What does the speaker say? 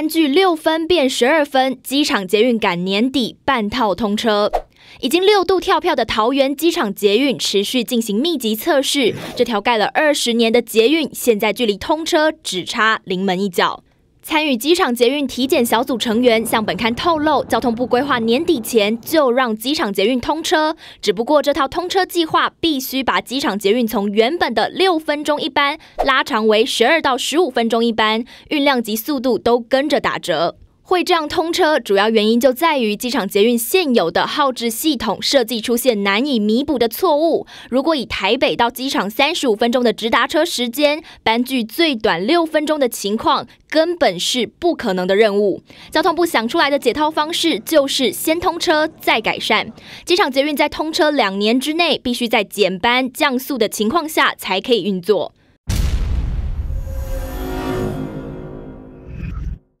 根据六分变十二分，机场捷运赶年底半套通车。已经六度跳票的桃园机场捷运持续进行密集测试，这条盖了二十年的捷运，现在距离通车只差临门一脚。参与机场捷运体检小组成员向本刊透露，交通部规划年底前就让机场捷运通车，只不过这套通车计划必须把机场捷运从原本的六分钟一班拉长为十二到十五分钟一班，运量及速度都跟着打折。会这样通车，主要原因就在于机场捷运现有的耗制系统设计出现难以弥补的错误。如果以台北到机场三十五分钟的直达车时间，班距最短六分钟的情况，根本是不可能的任务。交通部想出来的解套方式，就是先通车再改善。机场捷运在通车两年之内，必须在减班降速的情况下才可以运作。